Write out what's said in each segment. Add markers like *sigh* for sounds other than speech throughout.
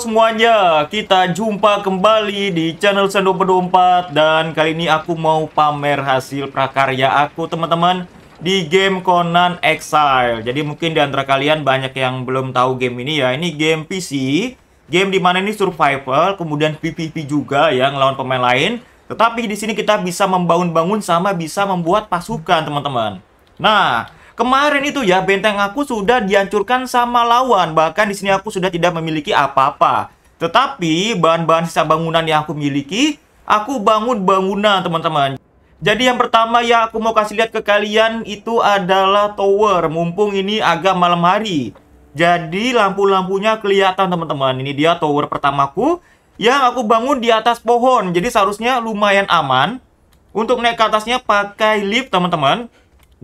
semuanya, kita jumpa kembali di channel Sendo Pedompat Dan kali ini aku mau pamer hasil prakarya aku teman-teman Di game Conan Exile Jadi mungkin di antara kalian banyak yang belum tahu game ini ya Ini game PC Game di mana ini survival, kemudian PvP juga ya ngelawan pemain lain Tetapi di sini kita bisa membangun-bangun sama bisa membuat pasukan teman-teman Nah, Kemarin itu ya benteng aku sudah dihancurkan sama lawan. Bahkan di sini aku sudah tidak memiliki apa-apa. Tetapi bahan-bahan sisa bangunan yang aku miliki, aku bangun bangunan teman-teman. Jadi yang pertama yang aku mau kasih lihat ke kalian itu adalah tower. Mumpung ini agak malam hari. Jadi lampu-lampunya kelihatan teman-teman. Ini dia tower pertamaku yang aku bangun di atas pohon. Jadi seharusnya lumayan aman. Untuk naik ke atasnya pakai lift teman-teman.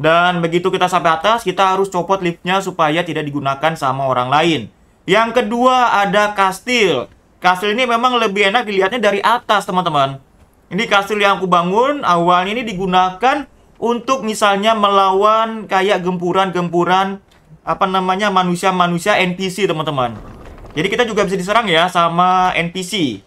Dan begitu kita sampai atas, kita harus copot liftnya supaya tidak digunakan sama orang lain. Yang kedua ada kastil. Kastil ini memang lebih enak dilihatnya dari atas, teman-teman. Ini kastil yang aku bangun, awalnya ini digunakan untuk misalnya melawan kayak gempuran-gempuran apa namanya manusia-manusia NPC, teman-teman. Jadi kita juga bisa diserang ya sama NPC.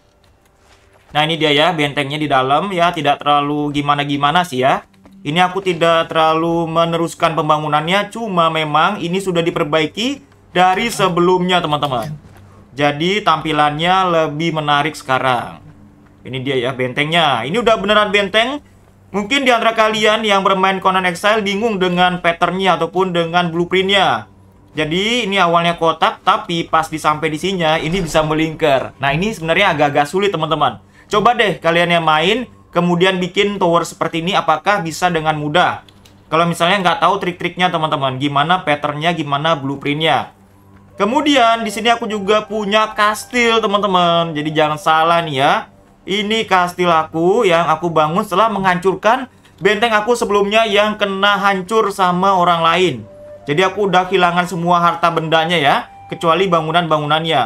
Nah, ini dia ya bentengnya di dalam ya, tidak terlalu gimana-gimana sih ya. Ini aku tidak terlalu meneruskan pembangunannya, cuma memang ini sudah diperbaiki dari sebelumnya teman-teman. Jadi tampilannya lebih menarik sekarang. Ini dia ya bentengnya. Ini udah beneran benteng. Mungkin di antara kalian yang bermain Conan Exile bingung dengan patternnya ataupun dengan blueprintnya. Jadi ini awalnya kotak, tapi pas disampai di sini ini bisa melingkar. Nah ini sebenarnya agak-agak sulit teman-teman. Coba deh kalian yang main, kemudian bikin tower seperti ini apakah bisa dengan mudah? Kalau misalnya nggak tahu trik-triknya teman-teman, gimana patternnya, gimana blueprintnya. Kemudian di sini aku juga punya kastil teman-teman, jadi jangan salah nih ya. Ini kastil aku yang aku bangun setelah menghancurkan benteng aku sebelumnya yang kena hancur sama orang lain. Jadi aku udah kehilangan semua harta bendanya ya, kecuali bangunan-bangunannya.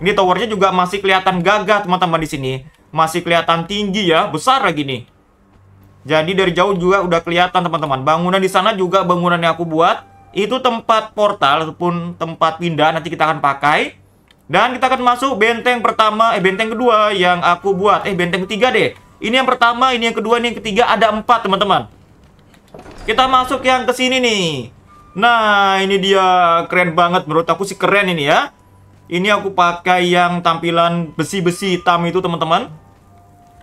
Ini towernya juga masih kelihatan gagah teman-teman di sini. Masih kelihatan tinggi ya, besar lagi nih. Jadi dari jauh juga udah kelihatan teman-teman. Bangunan di sana juga bangunan yang aku buat. Itu tempat portal ataupun tempat pindah nanti kita akan pakai. Dan kita akan masuk benteng pertama, eh benteng kedua yang aku buat. Eh benteng ketiga deh. Ini yang pertama, ini yang kedua, ini yang ketiga. Ada empat teman-teman. Kita masuk yang ke sini nih. Nah ini dia keren banget menurut aku sih keren ini ya. Ini aku pakai yang tampilan besi-besi hitam itu teman-teman.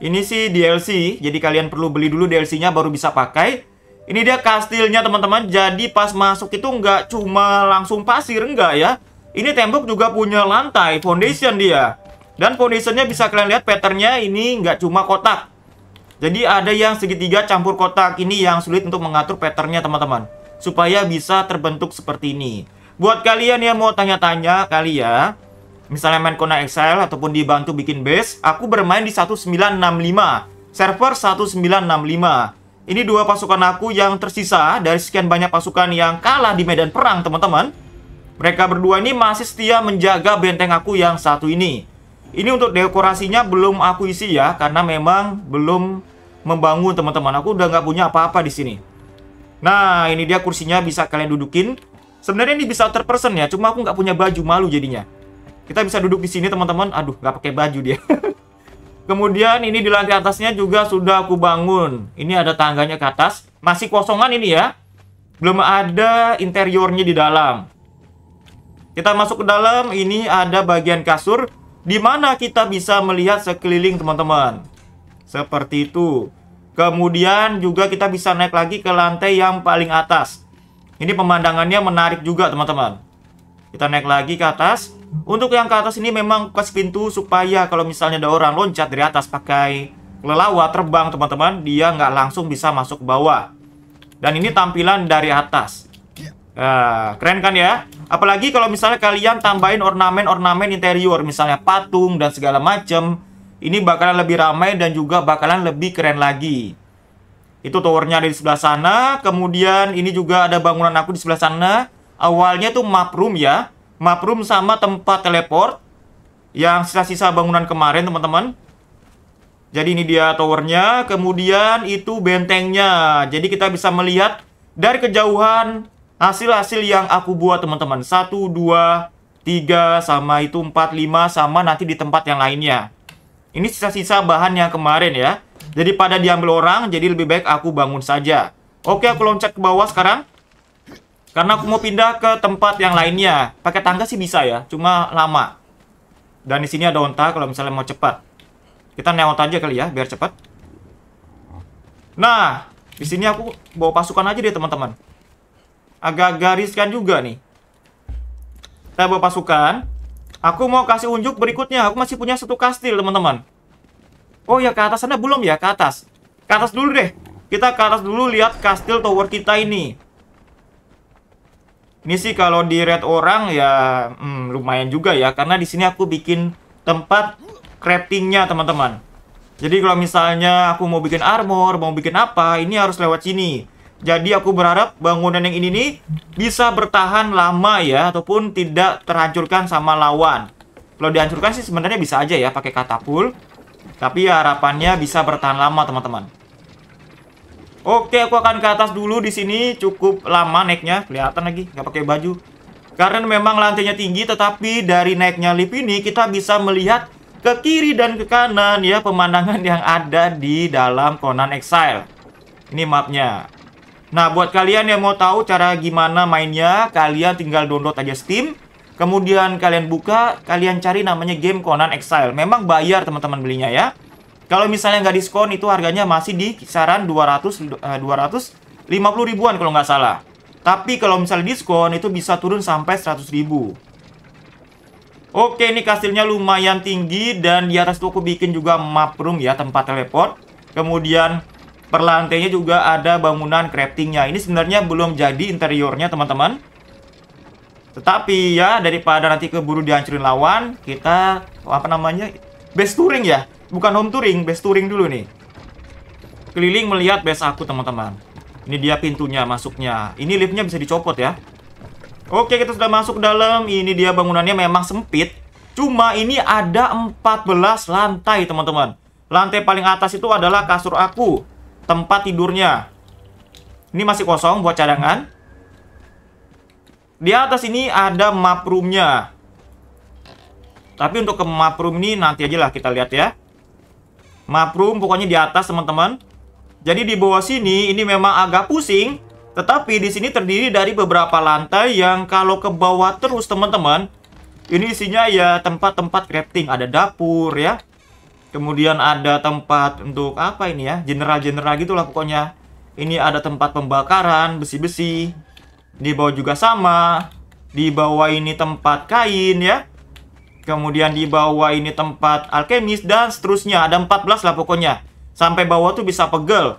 Ini sih DLC, jadi kalian perlu beli dulu DLC-nya baru bisa pakai. Ini dia kastilnya teman-teman, jadi pas masuk itu nggak cuma langsung pasir, enggak ya. Ini tembok juga punya lantai, foundation dia. Dan foundationnya bisa kalian lihat patternnya ini nggak cuma kotak. Jadi ada yang segitiga campur kotak, ini yang sulit untuk mengatur patternnya teman-teman. Supaya bisa terbentuk seperti ini. Buat kalian yang mau tanya-tanya kali ya, misalnya main Kona Exile ataupun dibantu bikin base, aku bermain di 1965. Server 1965. Ini dua pasukan aku yang tersisa dari sekian banyak pasukan yang kalah di medan perang, teman-teman. Mereka berdua ini masih setia menjaga benteng aku yang satu ini. Ini untuk dekorasinya belum aku isi ya, karena memang belum membangun, teman-teman. Aku udah nggak punya apa-apa di sini. Nah, ini dia kursinya bisa kalian dudukin. Sebenarnya ini bisa terpersen ya, cuma aku nggak punya baju malu jadinya. Kita bisa duduk di sini teman-teman. Aduh, nggak pakai baju dia. *laughs* Kemudian ini di lantai atasnya juga sudah aku bangun. Ini ada tangganya ke atas. Masih kosongan ini ya. Belum ada interiornya di dalam. Kita masuk ke dalam. Ini ada bagian kasur. Di mana kita bisa melihat sekeliling teman-teman. Seperti itu. Kemudian juga kita bisa naik lagi ke lantai yang paling atas. Ini pemandangannya menarik juga teman-teman. Kita naik lagi ke atas. Untuk yang ke atas ini memang pas pintu supaya kalau misalnya ada orang loncat dari atas pakai lelawa terbang teman-teman, dia nggak langsung bisa masuk ke bawah. Dan ini tampilan dari atas. Nah, keren kan ya? Apalagi kalau misalnya kalian tambahin ornamen-ornamen interior, misalnya patung dan segala macem, ini bakalan lebih ramai dan juga bakalan lebih keren lagi. Itu towernya ada di sebelah sana, kemudian ini juga ada bangunan aku di sebelah sana awalnya tuh map room ya. Map room sama tempat teleport yang sisa-sisa bangunan kemarin, teman-teman. Jadi ini dia towernya, kemudian itu bentengnya. Jadi kita bisa melihat dari kejauhan hasil-hasil yang aku buat, teman-teman. Satu, dua, tiga, sama itu empat, lima, sama nanti di tempat yang lainnya. Ini sisa-sisa bahan yang kemarin ya. Jadi pada diambil orang, jadi lebih baik aku bangun saja. Oke, aku loncat ke bawah sekarang. Karena aku mau pindah ke tempat yang lainnya. Pakai tangga sih bisa ya, cuma lama. Dan di sini ada onta kalau misalnya mau cepat. Kita naik onta aja kali ya, biar cepat. Nah, di sini aku bawa pasukan aja deh teman-teman. agak gariskan juga nih. Kita bawa pasukan. Aku mau kasih unjuk berikutnya. Aku masih punya satu kastil teman-teman. Oh ya ke atas sana belum ya ke atas. Ke atas dulu deh. Kita ke atas dulu lihat kastil tower kita ini. Ini sih kalau di red orang ya hmm, lumayan juga ya karena di sini aku bikin tempat craftingnya teman-teman. Jadi kalau misalnya aku mau bikin armor, mau bikin apa, ini harus lewat sini. Jadi aku berharap bangunan yang ini nih bisa bertahan lama ya ataupun tidak terhancurkan sama lawan. Kalau dihancurkan sih sebenarnya bisa aja ya pakai katapul. Tapi ya harapannya bisa bertahan lama teman-teman. Oke, aku akan ke atas dulu di sini. Cukup lama naiknya, kelihatan lagi nggak pakai baju. Karena memang lantainya tinggi, tetapi dari naiknya lift ini kita bisa melihat ke kiri dan ke kanan ya pemandangan yang ada di dalam Conan Exile. Ini mapnya. Nah, buat kalian yang mau tahu cara gimana mainnya, kalian tinggal download aja Steam. Kemudian kalian buka, kalian cari namanya game Conan Exile. Memang bayar teman-teman belinya ya. Kalau misalnya nggak diskon itu harganya masih di kisaran 200 250 eh, ribuan kalau nggak salah. Tapi kalau misalnya diskon itu bisa turun sampai 100 ribu. Oke, ini kastilnya lumayan tinggi dan di atas itu aku bikin juga map room ya, tempat teleport. Kemudian per lantainya juga ada bangunan craftingnya. Ini sebenarnya belum jadi interiornya, teman-teman. Tetapi ya daripada nanti keburu dihancurin lawan, kita apa namanya? base touring ya bukan home touring, base touring dulu nih. Keliling melihat base aku, teman-teman. Ini dia pintunya masuknya. Ini liftnya bisa dicopot ya. Oke, kita sudah masuk dalam. Ini dia bangunannya memang sempit. Cuma ini ada 14 lantai, teman-teman. Lantai paling atas itu adalah kasur aku. Tempat tidurnya. Ini masih kosong buat cadangan. Di atas ini ada map roomnya. Tapi untuk ke map room ini nanti aja lah kita lihat ya. Maprum pokoknya di atas teman-teman. Jadi di bawah sini ini memang agak pusing. Tetapi di sini terdiri dari beberapa lantai yang kalau ke bawah terus teman-teman. Ini isinya ya tempat-tempat crafting. Ada dapur ya. Kemudian ada tempat untuk apa ini ya. General-general gitulah pokoknya. Ini ada tempat pembakaran, besi-besi. Di bawah juga sama. Di bawah ini tempat kain ya. Kemudian di bawah ini tempat alkemis dan seterusnya. Ada 14 lah pokoknya. Sampai bawah tuh bisa pegel.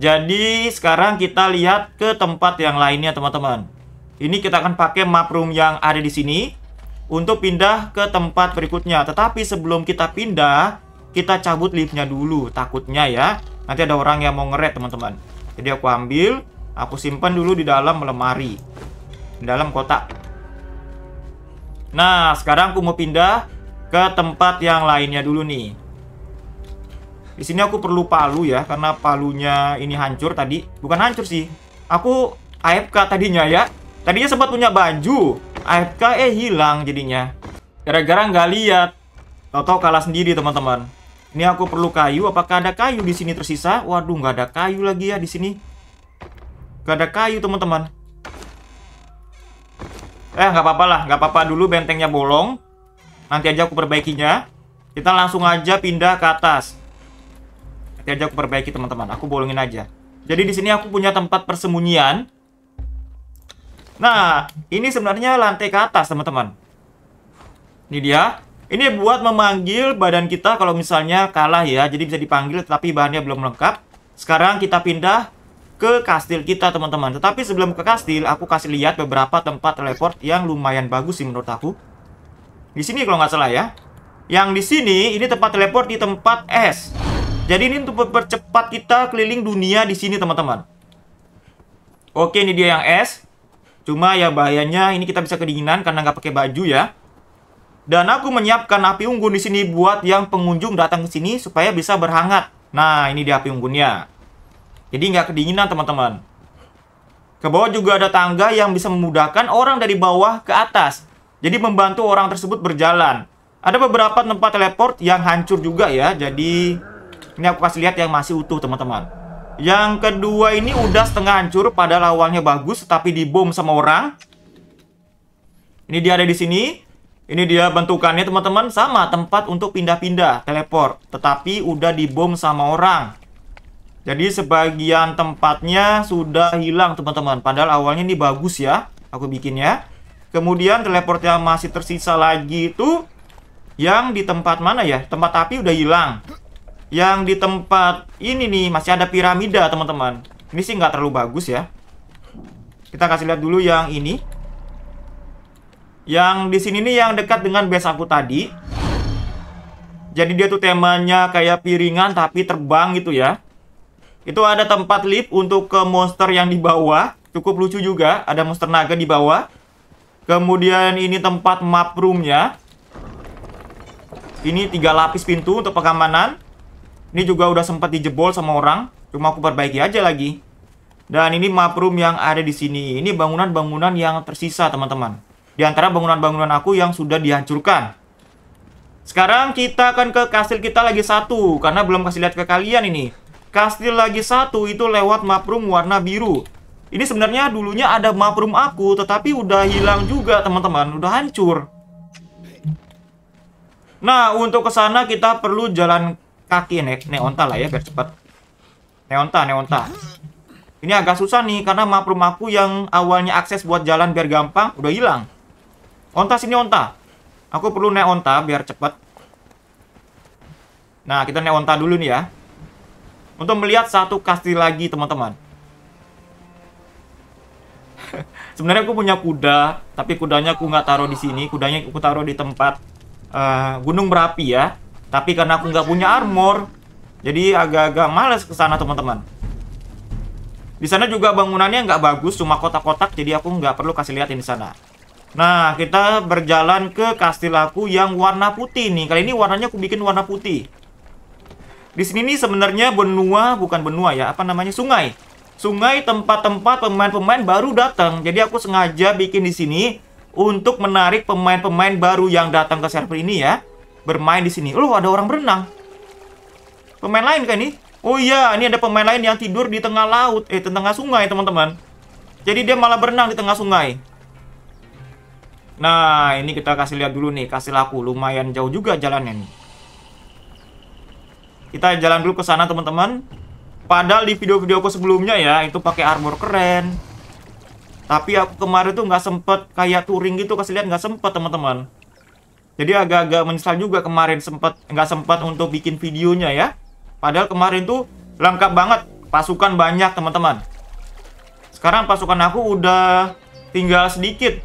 Jadi sekarang kita lihat ke tempat yang lainnya teman-teman. Ini kita akan pakai map room yang ada di sini untuk pindah ke tempat berikutnya. Tetapi sebelum kita pindah, kita cabut liftnya dulu takutnya ya. Nanti ada orang yang mau ngeret teman-teman. Jadi aku ambil, aku simpan dulu di dalam lemari. Di dalam kotak. Nah, sekarang aku mau pindah ke tempat yang lainnya dulu nih. Di sini aku perlu palu ya, karena palunya ini hancur tadi. Bukan hancur sih. Aku AFK tadinya ya. Tadinya sempat punya baju. AFK eh hilang jadinya. Gara-gara nggak lihat. Toto kalah sendiri, teman-teman. Ini aku perlu kayu. Apakah ada kayu di sini tersisa? Waduh, nggak ada kayu lagi ya di sini. Nggak ada kayu, teman-teman. Eh, nggak apa-apa lah. Nggak apa-apa dulu bentengnya bolong. Nanti aja aku perbaikinya. Kita langsung aja pindah ke atas. Nanti aja aku perbaiki, teman-teman. Aku bolongin aja. Jadi di sini aku punya tempat persembunyian. Nah, ini sebenarnya lantai ke atas, teman-teman. Ini dia. Ini buat memanggil badan kita kalau misalnya kalah ya. Jadi bisa dipanggil tapi bahannya belum lengkap. Sekarang kita pindah ke kastil kita teman-teman tetapi sebelum ke kastil aku kasih lihat beberapa tempat teleport yang lumayan bagus sih menurut aku di sini kalau nggak salah ya yang di sini ini tempat teleport di tempat es jadi ini untuk percepat kita keliling dunia di sini teman-teman oke ini dia yang es cuma ya bahayanya ini kita bisa kedinginan karena nggak pakai baju ya dan aku menyiapkan api unggun di sini buat yang pengunjung datang ke sini supaya bisa berhangat. Nah, ini dia api unggunnya. Jadi nggak kedinginan teman-teman. Ke bawah juga ada tangga yang bisa memudahkan orang dari bawah ke atas. Jadi membantu orang tersebut berjalan. Ada beberapa tempat teleport yang hancur juga ya. Jadi ini aku kasih lihat yang masih utuh teman-teman. Yang kedua ini udah setengah hancur pada lawannya bagus tapi dibom sama orang. Ini dia ada di sini. Ini dia bentukannya teman-teman sama tempat untuk pindah-pindah teleport, tetapi udah dibom sama orang. Jadi sebagian tempatnya sudah hilang teman-teman. Padahal awalnya ini bagus ya, aku bikin ya. Kemudian teleport yang masih tersisa lagi itu yang di tempat mana ya? Tempat api udah hilang. Yang di tempat ini nih masih ada piramida teman-teman. Ini sih nggak terlalu bagus ya. Kita kasih lihat dulu yang ini. Yang di sini nih yang dekat dengan base aku tadi. Jadi dia tuh temanya kayak piringan tapi terbang gitu ya. Itu ada tempat lift untuk ke monster yang di bawah. Cukup lucu juga, ada monster naga di bawah. Kemudian ini tempat map roomnya. Ini tiga lapis pintu untuk pengamanan. Ini juga udah sempat dijebol sama orang. Cuma aku perbaiki aja lagi. Dan ini map room yang ada di sini. Ini bangunan-bangunan yang tersisa, teman-teman. Di antara bangunan-bangunan aku yang sudah dihancurkan. Sekarang kita akan ke kastil kita lagi satu. Karena belum kasih lihat ke kalian ini. Kastil lagi satu itu lewat map room warna biru. Ini sebenarnya dulunya ada map room aku, tetapi udah hilang juga teman-teman, udah hancur. Nah, untuk ke sana kita perlu jalan kaki nih, neonta lah ya biar cepat. Neonta, neonta. Ini agak susah nih karena map room aku yang awalnya akses buat jalan biar gampang udah hilang. Onta sini onta. Aku perlu neonta biar cepat. Nah, kita neonta dulu nih ya untuk melihat satu kasti lagi, teman-teman. *laughs* Sebenarnya aku punya kuda, tapi kudanya aku nggak taruh di sini. Kudanya aku taruh di tempat uh, Gunung Berapi ya. Tapi karena aku nggak punya armor, jadi agak-agak males ke sana, teman-teman. Di sana juga bangunannya nggak bagus, cuma kotak-kotak, jadi aku nggak perlu kasih lihat di sana. Nah, kita berjalan ke kastil aku yang warna putih nih. Kali ini warnanya aku bikin warna putih. Di sini nih sebenarnya benua bukan benua ya, apa namanya sungai. Sungai tempat-tempat pemain-pemain baru datang. Jadi aku sengaja bikin di sini untuk menarik pemain-pemain baru yang datang ke server ini ya. Bermain di sini. Loh, ada orang berenang. Pemain lain kan ini? Oh iya, ini ada pemain lain yang tidur di tengah laut, eh di tengah sungai, teman-teman. Jadi dia malah berenang di tengah sungai. Nah, ini kita kasih lihat dulu nih, kasih laku lumayan jauh juga jalannya nih. Kita jalan dulu ke sana teman-teman. Padahal di video-video aku sebelumnya ya itu pakai armor keren. Tapi aku kemarin tuh nggak sempet kayak touring gitu kasih lihat nggak sempet teman-teman. Jadi agak-agak menyesal juga kemarin sempet nggak sempat untuk bikin videonya ya. Padahal kemarin tuh lengkap banget pasukan banyak teman-teman. Sekarang pasukan aku udah tinggal sedikit.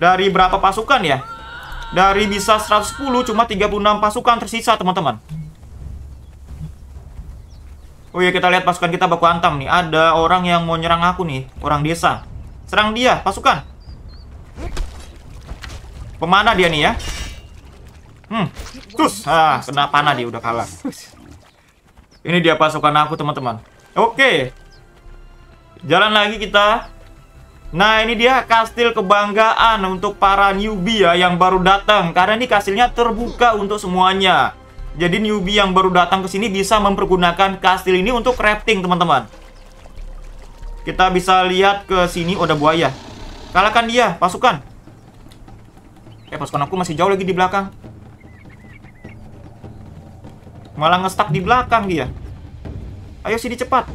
Dari berapa pasukan ya? Dari bisa 110 cuma 36 pasukan tersisa teman-teman. Oh iya kita lihat pasukan kita baku antam nih. Ada orang yang mau nyerang aku nih, orang desa. Serang dia, pasukan. Pemanah dia nih ya. Hmm. Terus, ah, kena panah dia udah kalah. Ini dia pasukan aku, teman-teman. Oke. Jalan lagi kita. Nah, ini dia kastil kebanggaan untuk para newbie ya yang baru datang karena ini kastilnya terbuka untuk semuanya. Jadi newbie yang baru datang ke sini bisa mempergunakan kastil ini untuk crafting, teman-teman. Kita bisa lihat ke sini oh, buaya. Kalahkan dia, pasukan. Eh, pasukan aku masih jauh lagi di belakang. Malah ngestak di belakang dia. Ayo sini cepat.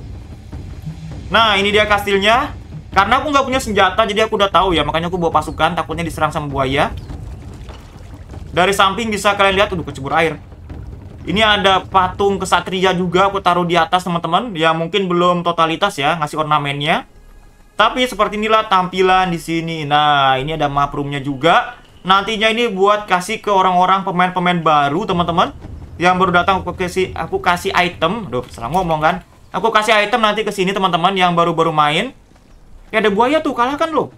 Nah, ini dia kastilnya. Karena aku nggak punya senjata, jadi aku udah tahu ya. Makanya aku bawa pasukan, takutnya diserang sama buaya. Dari samping bisa kalian lihat, udah kecebur air. Ini ada patung kesatria juga aku taruh di atas teman-teman. Ya mungkin belum totalitas ya ngasih ornamennya. Tapi seperti inilah tampilan di sini. Nah, ini ada map roomnya juga. Nantinya ini buat kasih ke orang-orang pemain-pemain baru teman-teman yang baru datang aku kasih aku kasih item. Duh, salah ngomong kan. Aku kasih item nanti ke sini teman-teman yang baru-baru main. Ya ada buaya tuh, kalahkan loh.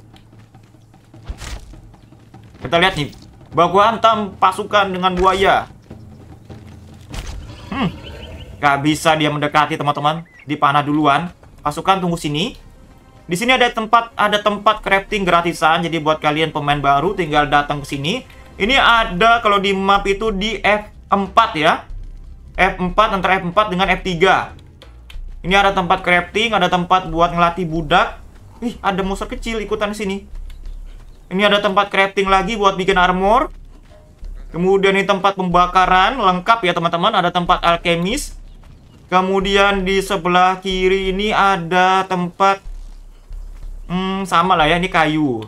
Kita lihat nih. Baku hantam pasukan dengan buaya. Gak bisa dia mendekati teman-teman. Dipanah duluan. Pasukan tunggu sini. Di sini ada tempat ada tempat crafting gratisan. Jadi buat kalian pemain baru tinggal datang ke sini. Ini ada kalau di map itu di F4 ya. F4 antara F4 dengan F3. Ini ada tempat crafting, ada tempat buat ngelatih budak. Ih, ada monster kecil ikutan sini. Ini ada tempat crafting lagi buat bikin armor. Kemudian ini tempat pembakaran lengkap ya teman-teman. Ada tempat alkemis. Kemudian di sebelah kiri ini ada tempat hmm, sama lah ya, ini kayu.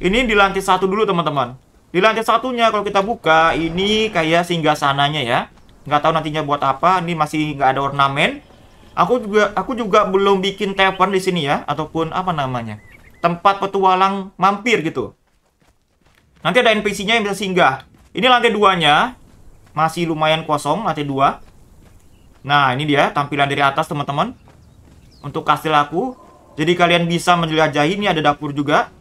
Ini di lantai satu dulu teman-teman. Di lantai satunya kalau kita buka ini kayak singgah sananya ya. Nggak tahu nantinya buat apa. Ini masih nggak ada ornamen. Aku juga aku juga belum bikin tavern di sini ya, ataupun apa namanya tempat petualang mampir gitu. Nanti ada NPC-nya yang bisa singgah. Ini lantai duanya masih lumayan kosong lantai dua. Nah, ini dia tampilan dari atas, teman-teman. Untuk kastil aku. Jadi kalian bisa menjelajahi, ini ada dapur juga.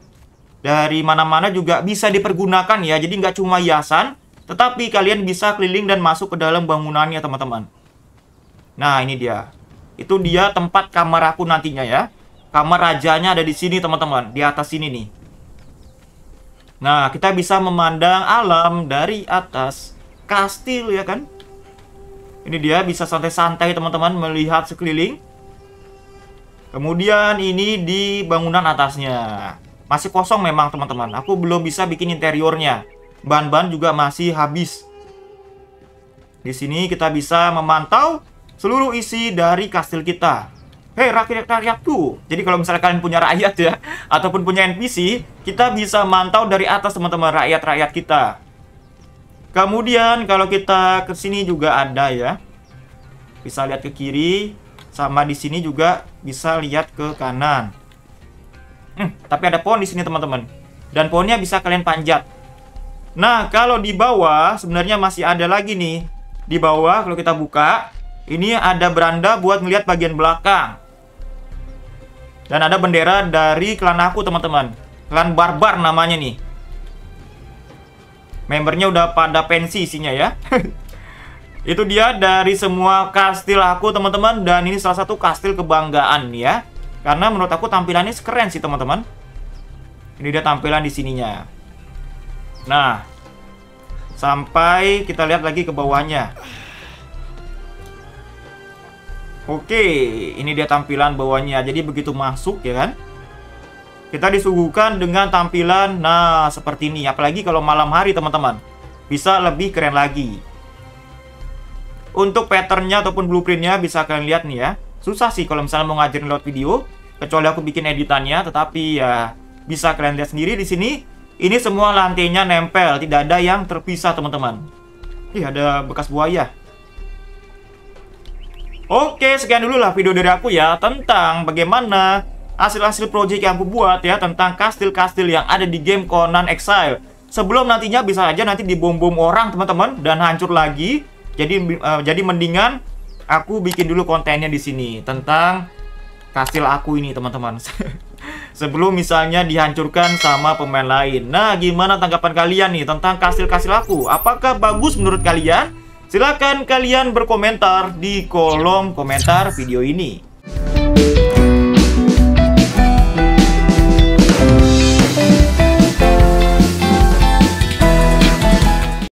Dari mana-mana juga bisa dipergunakan ya. Jadi nggak cuma hiasan, tetapi kalian bisa keliling dan masuk ke dalam bangunannya, teman-teman. Nah, ini dia. Itu dia tempat kamar aku nantinya ya. Kamar rajanya ada di sini, teman-teman. Di atas sini nih. Nah, kita bisa memandang alam dari atas kastil ya kan? Ini dia bisa santai-santai teman-teman melihat sekeliling. Kemudian ini di bangunan atasnya. Masih kosong memang teman-teman. Aku belum bisa bikin interiornya. Bahan-bahan juga masih habis. Di sini kita bisa memantau seluruh isi dari kastil kita. Hei rakyat-rakyatku. Jadi kalau misalnya kalian punya rakyat ya ataupun punya NPC, kita bisa mantau dari atas teman-teman rakyat-rakyat kita. Kemudian kalau kita ke sini juga ada ya. Bisa lihat ke kiri, sama di sini juga bisa lihat ke kanan. Hmm, tapi ada pohon di sini teman-teman. Dan pohonnya bisa kalian panjat. Nah, kalau di bawah sebenarnya masih ada lagi nih. Di bawah kalau kita buka, ini ada beranda buat melihat bagian belakang. Dan ada bendera dari klan aku teman-teman. Klan Barbar namanya nih. Membernya udah pada pensi isinya ya. *laughs* Itu dia dari semua kastil aku teman-teman dan ini salah satu kastil kebanggaan ya. Karena menurut aku tampilannya keren sih teman-teman. Ini dia tampilan di sininya. Nah, sampai kita lihat lagi ke bawahnya. Oke, ini dia tampilan bawahnya. Jadi begitu masuk ya kan, kita disuguhkan dengan tampilan nah seperti ini. Apalagi kalau malam hari teman-teman. Bisa lebih keren lagi. Untuk patternnya ataupun blueprintnya bisa kalian lihat nih ya. Susah sih kalau misalnya mau ngajarin lewat video. Kecuali aku bikin editannya. Tetapi ya bisa kalian lihat sendiri di sini. Ini semua lantainya nempel. Tidak ada yang terpisah teman-teman. Ih ada bekas buaya. Oke, sekian dulu lah video dari aku ya tentang bagaimana hasil-hasil project yang aku buat ya tentang kastil-kastil yang ada di game Conan Exile. Sebelum nantinya bisa aja nanti dibom-bom orang teman-teman dan hancur lagi. Jadi uh, jadi mendingan aku bikin dulu kontennya di sini tentang kastil aku ini teman-teman. *laughs* Sebelum misalnya dihancurkan sama pemain lain. Nah, gimana tanggapan kalian nih tentang kastil-kastil aku? Apakah bagus menurut kalian? Silahkan kalian berkomentar di kolom komentar video ini.